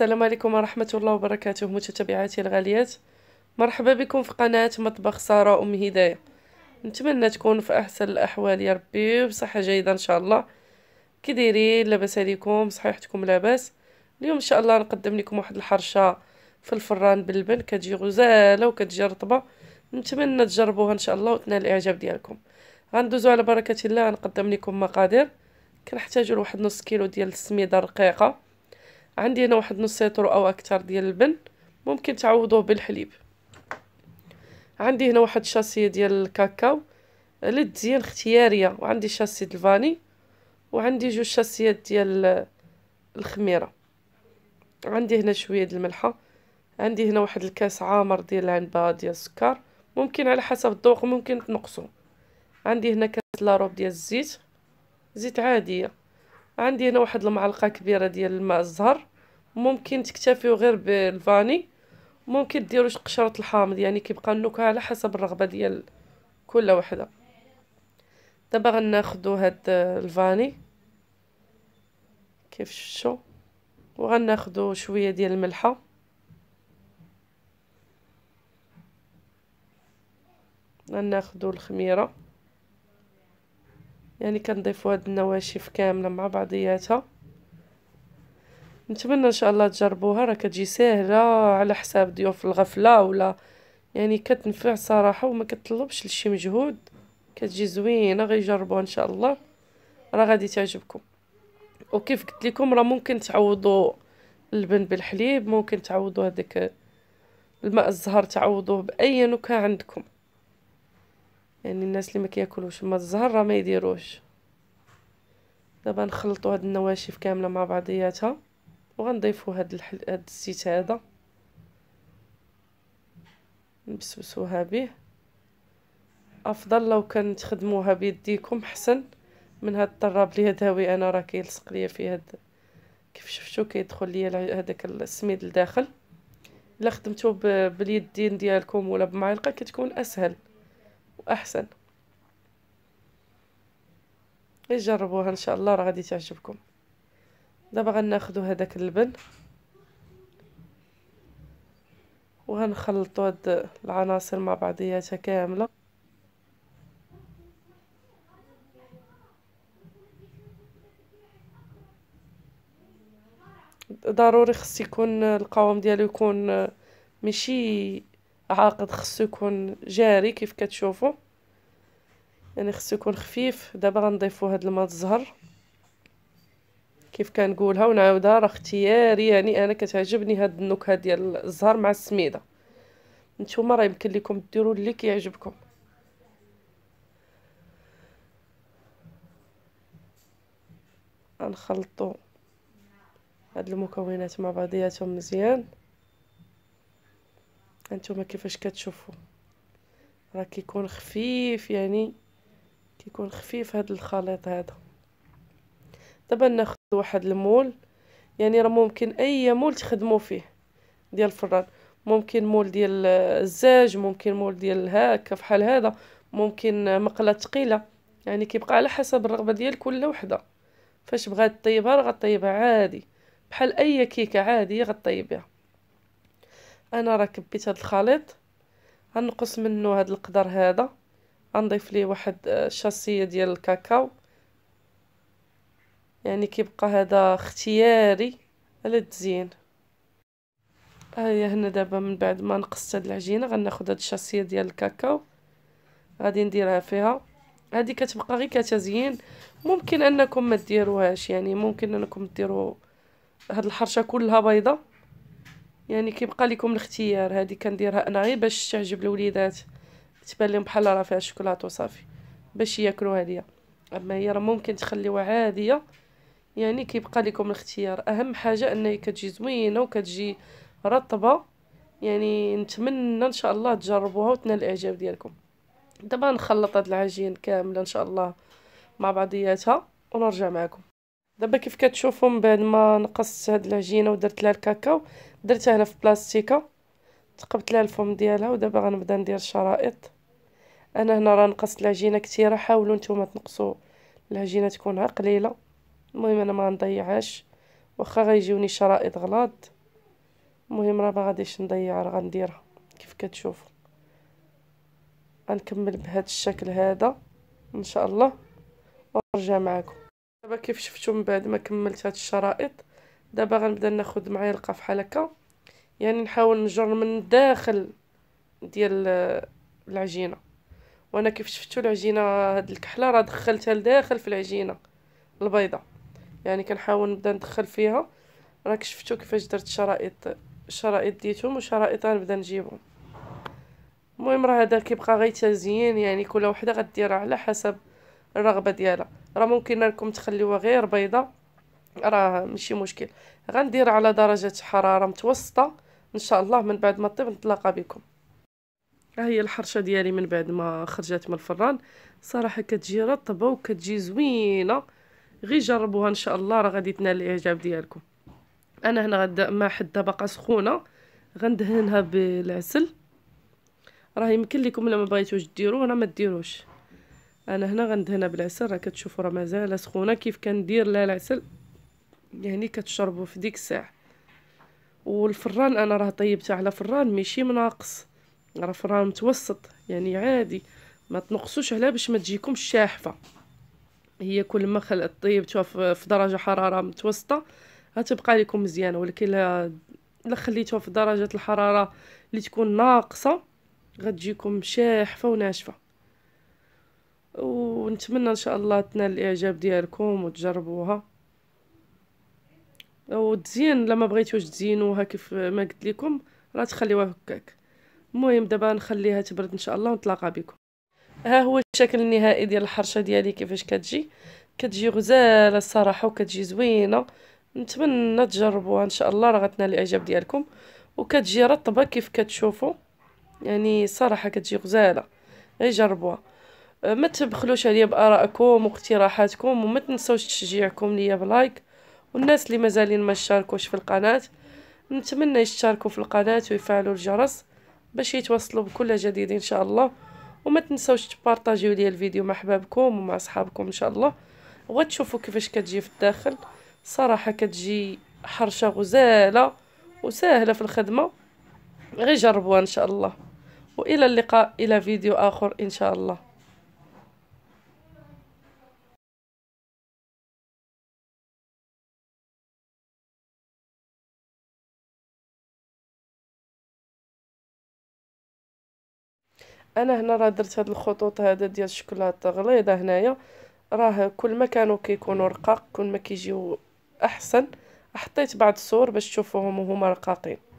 السلام عليكم ورحمة الله وبركاته متتبعاتي الغاليات مرحبا بكم في قناة مطبخ سارة أم هداية نتمنى تكون في أحسن الأحوال يا ربي وبصحة جيدة إن شاء الله كديرين لاباس عليكم صحيحتكم لاباس اليوم إن شاء الله نقدم لكم واحد الحرشة في الفران باللبن كتجي غزالة وكتجي رطبة نتمنى تجربوها إن شاء الله وتنال الإعجاب ديالكم غندوزو على بركة الله غنقدم لكم مقادير كنحتاجو لواحد نص كيلو ديال السميدة الرقيقة عندي هنا واحد نص سيترو او اكثر ديال البن ممكن تعوضوه بالحليب عندي هنا واحد شاسيه ديال الكاكاو للتزيين اختياريه وعندي شاسيه الفاني وعندي جوج شاسيات ديال الخميره عندي هنا شويه ديال الملحه عندي هنا واحد الكاس عامر ديال العنبه ديال السكر ممكن على حسب الذوق ممكن تنقصو عندي هنا كاس لاروب ديال الزيت زيت عاديه عندي هنا واحد المعلقه كبيره ديال الماء الزهر ممكن تكتفيو غير بالفاني ممكن ديروا قشره الحامض يعني كيبقى النكهه على حسب الرغبه ديال كل وحده دابا غناخذوا هاد الفاني كيف شفتوا وغناخذوا شويه ديال الملحه غناخذوا الخميره يعني كنضيفوا هاد النواشف كامله مع بعضياتها نتمنى ان شاء الله تجربوها راه كتجي ساهله على حساب ضيوف الغفله ولا يعني كتنفع صراحه وما كتطلبش لشي مجهود كتجي زوينه غيجربوها ان شاء الله راه غادي تعجبكم وكيف قلت لكم راه ممكن تعوضوا اللبن بالحليب ممكن تعوضوا هذاك الماء الزهر تعوضوه باي نكهه عندكم يعني الناس اللي ما كياكلوش ما الزهر ما يديروش دابا نخلطوا هاد النواشف كامله مع بعضياتها وغنضيفوا هاد الحل... هاد الزيت هذا نبسبسوها به افضل لو كان تخدموها بيديكم حسن من هاد الطراب اللي هداوي انا راه كيلصق ليا في هاد كيف شفتو كيدخل ليا هذاك السميد لداخل الا خدمتو باليدين ديالكم ولا بمعلقه كتكون اسهل وأحسن جربوها ان شاء الله راه غادي تعجبكم دابا غناخذوا هذاك اللبن وغنخلطوا هاد العناصر مع بعضياتها كامله ضروري خص يكون القوام ديالو يكون ماشي العقد خصو يكون جاري كيف كتشوفوا يعني خصو يكون خفيف دابا غنضيفوا هاد الماء الزهر كيف كنقولها ونعاودها راه اختياري يعني انا كتعجبني هاد النكهه ديال الزهر مع السميده نتوما راه يمكن لكم ديروا اللي كيعجبكم نخلطوا هاد المكونات مع بعضياتهم مزيان هانتوما كيفاش كتشوفوا راه كيكون خفيف يعني كيكون خفيف هذا الخليط هذا دابا ناخذ واحد المول يعني راه ممكن اي مول تخدموا فيه ديال الفران ممكن مول ديال الزاج ممكن مول ديال هكا فحال هذا ممكن مقله ثقيله يعني كيبقى على حسب الرغبه ديال كل وحده فاش بغات طيبها راه غطيبها عادي بحال اي كيكه عاديه غطيبها انا راه كبيت هذا الخليط غنقص منه هذا القدر هذا غنضيف ليه واحد الشاسيه آه، ديال الكاكاو يعني كيبقى هذا اختياري على التزيين هي هنا دابا من بعد ما نقصت هاد العجينه غناخد هاد الشاسيه ديال الكاكاو غادي نديرها فيها هذه كتبقى غير كتزيين ممكن انكم ما ديروهاش يعني ممكن انكم ديروا هاد الحرشه كلها بيضه يعني كيبقى لكم الاختيار هذه كنديرها انا غير باش تعجب الوليدات تبان لهم بحال راه فيها الشوكولاط وصافي باش ياكلوا هذه اما هي راه ممكن تخليوها عاديه يعني كيبقى لكم الاختيار اهم حاجه ان هي كتجي زوينه وكتجي رطبه يعني نتمنى ان شاء الله تجربوها وتنال الاعجاب ديالكم دابا نخلط هاد العجين كامله ان شاء الله مع بعضياتها ونرجع معكم دابا كيف كتشوفوا من بعد ما نقصت هاد العجينه ودرت لها الكاكاو درتها هنا في بلاستيكه تقبت لها الفم ديالها ودابا غنبدا ندير الشرائط انا هنا راه نقصت العجينه كثيره حاولوا نتوما تنقصوا العجينه تكونها قليله المهم انا ما نضيعهاش واخا غيجيوني شرائط غلاض المهم راه ما غاديش نضيع راه غنديرها كيف كتشوفوا غنكمل بهذا الشكل هذا ان شاء الله ونرجع معكم دابا كيف شفتوا من بعد ما كملت هاد الشرائط دابا غنبدا ناخد معايا القاف بحال هكا يعني نحاول نجر من الداخل ديال العجينه وانا كيف شفتوا العجينه هاد الكحله راه دخلتها لداخل في العجينه البيضه يعني كنحاول نبدا ندخل فيها راك شفتوا كيفاش درت شرائط شرائط ديتهم وشرائط غنبدا نجيبهم المهم راه هذا كيبقى غير تزيين يعني كل وحده غديرها على حسب الرغبه ديالها راه ممكن لكم تخليوها غير بيضه راه ماشي مشكل غندير على درجه حراره متوسطه ان شاء الله من بعد ما طيب نتلاقى بكم ها هي الحرشه ديالي من بعد ما خرجت من الفران صراحه كتجي رطبه وكتجي زوينه غير جربوها ان شاء الله راه غادي تنال الاعجاب ديالكم انا هنا غدا ما حدا باقا سخونه غندهنها بالعسل راه يمكن لكم لما بغيتوش ديروه انا ما ديروش انا هنا غندهنها بالعسل راه كتشوفوا راه مازال سخونه كيف كندير لا العسل يعني كتشربوا في ديك الساعه والفران انا راه طيبته على فران ماشي مناقص راه فران متوسط يعني عادي ما تنقصوش عليها باش ما تجيكمش شاحفه هي كل ما خلقت طيبتها في درجه حراره متوسطه غتبقى لكم مزيانه ولكن الا خليتوها في درجه الحراره اللي تكون ناقصه غتجيكم شاحفه وناشفه ونتمنى ان شاء الله تنال الاعجاب ديالكم وتجربوها وتزين لما بغيتوش تزينوها كيف ما قلت لكم راه تخليوها هكاك المهم دابا نخليها تبرد ان شاء الله ونتلاقى بكم ها هو الشكل النهائي ديال الحرشه ديالي كيفاش كتجي كتجي غزاله الصراحه وكتجي زوينه نتمنى تجربوها ان شاء الله راه غتنال الاعجاب ديالكم وكتجي رطبه كيف كتشوفوا يعني صراحه كتجي غزاله غير جربوها أه، ما تبخلوش عليا بارائكم واقتراحاتكم وما تنسوش تشجيعكم ليا بلايك والناس اللي مازالين ما شاركوش في القناه نتمنى يشتركوا في القناه ويفعلوا الجرس باش يتوصلوا بكل جديد ان شاء الله وما تنسوش تبارطاجيو لي الفيديو مع احبابكم ومع اصحابكم ان شاء الله وغتشوفوا كيفاش كتجي في الداخل صراحه كتجي حرشه غزاله وسهله في الخدمه غير جربوها ان شاء الله والى اللقاء الى فيديو اخر ان شاء الله انا هنا راه درت هاد الخطوط هذا ديال الشكلاطه غليظه هنايا راه كل ما كانوا كيكونوا رقاق كل ما كيجيو احسن حطيت بعض الصور باش تشوفوهم وهما رقاقين